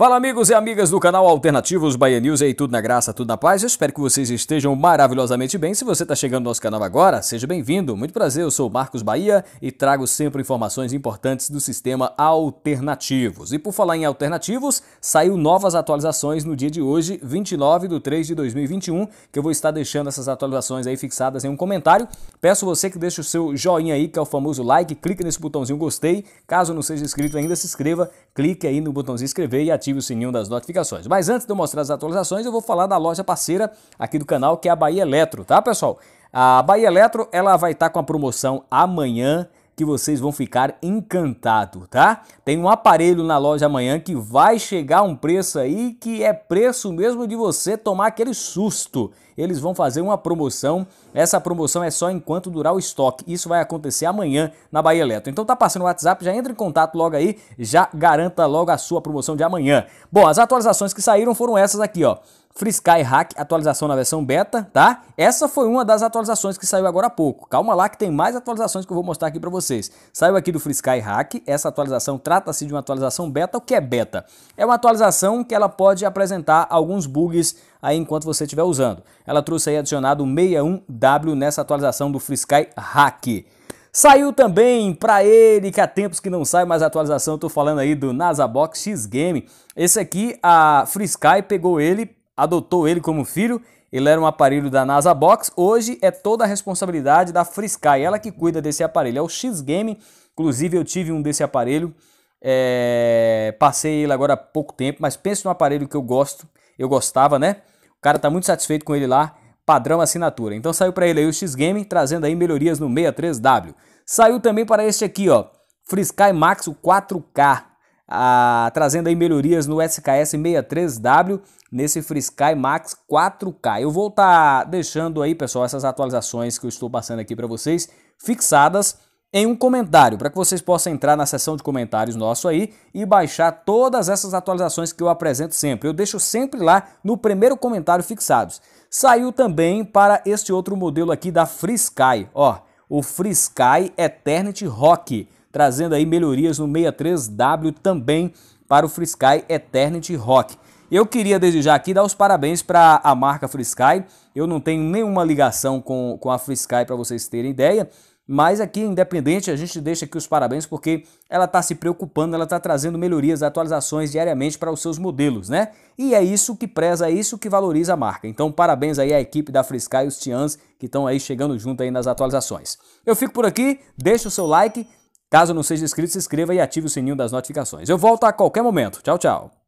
Fala amigos e amigas do canal Alternativos Bahia News, e aí tudo na graça, tudo na paz, eu espero que vocês estejam maravilhosamente bem, se você está chegando no nosso canal agora, seja bem-vindo, muito prazer, eu sou Marcos Bahia e trago sempre informações importantes do sistema Alternativos. E por falar em Alternativos, saiu novas atualizações no dia de hoje, 29 de 3 de 2021, que eu vou estar deixando essas atualizações aí fixadas em um comentário, peço você que deixe o seu joinha aí, que é o famoso like, clique nesse botãozinho gostei, caso não seja inscrito ainda, se inscreva, clique aí no botãozinho inscrever e ative ative o sininho das notificações. Mas antes de eu mostrar as atualizações, eu vou falar da loja parceira aqui do canal, que é a Bahia Eletro, tá pessoal? A Bahia Eletro, ela vai estar com a promoção amanhã, que vocês vão ficar encantados, tá? Tem um aparelho na loja amanhã que vai chegar um preço aí que é preço mesmo de você tomar aquele susto. Eles vão fazer uma promoção. Essa promoção é só enquanto durar o estoque. Isso vai acontecer amanhã na Bahia Eletro. Então tá passando o WhatsApp, já entra em contato logo aí, já garanta logo a sua promoção de amanhã. Bom, as atualizações que saíram foram essas aqui, ó. Free Sky Hack, atualização na versão beta, tá? Essa foi uma das atualizações que saiu agora há pouco. Calma lá que tem mais atualizações que eu vou mostrar aqui para vocês. Saiu aqui do Free Sky Hack, essa atualização trata-se de uma atualização beta. O que é beta? É uma atualização que ela pode apresentar alguns bugs aí enquanto você estiver usando. Ela trouxe aí adicionado 61W nessa atualização do Free Sky Hack. Saiu também para ele, que há tempos que não sai mais atualização, eu tô falando aí do NASA Box X Game. Esse aqui, a Free Sky pegou ele adotou ele como filho. Ele era um aparelho da NASA Box. Hoje é toda a responsabilidade da Frisky, ela que cuida desse aparelho. É o X Game. Inclusive eu tive um desse aparelho. É... Passei ele agora há pouco tempo, mas pense num aparelho que eu gosto. Eu gostava, né? O cara tá muito satisfeito com ele lá. Padrão assinatura. Então saiu para ele aí o X Game, trazendo aí melhorias no 63W. Saiu também para este aqui, ó. Frisky Max o 4K a, trazendo aí melhorias no SKS 63W, nesse FreeSky Max 4K. Eu vou estar tá deixando aí, pessoal, essas atualizações que eu estou passando aqui para vocês fixadas em um comentário, para que vocês possam entrar na seção de comentários nosso aí e baixar todas essas atualizações que eu apresento sempre. Eu deixo sempre lá no primeiro comentário fixados. Saiu também para este outro modelo aqui da FreeSky, ó, o FreeSky Eternity Rock trazendo aí melhorias no 63W também para o Frisky Eternity Rock. Eu queria desde já aqui dar os parabéns para a marca Frisky. Eu não tenho nenhuma ligação com, com a Frisky para vocês terem ideia, mas aqui independente a gente deixa aqui os parabéns porque ela está se preocupando, ela está trazendo melhorias, atualizações diariamente para os seus modelos, né? E é isso que preza, é isso que valoriza a marca. Então parabéns aí à equipe da Frisky e os Tians que estão aí chegando junto aí nas atualizações. Eu fico por aqui, deixa o seu like, Caso não seja inscrito, se inscreva e ative o sininho das notificações. Eu volto a qualquer momento. Tchau, tchau.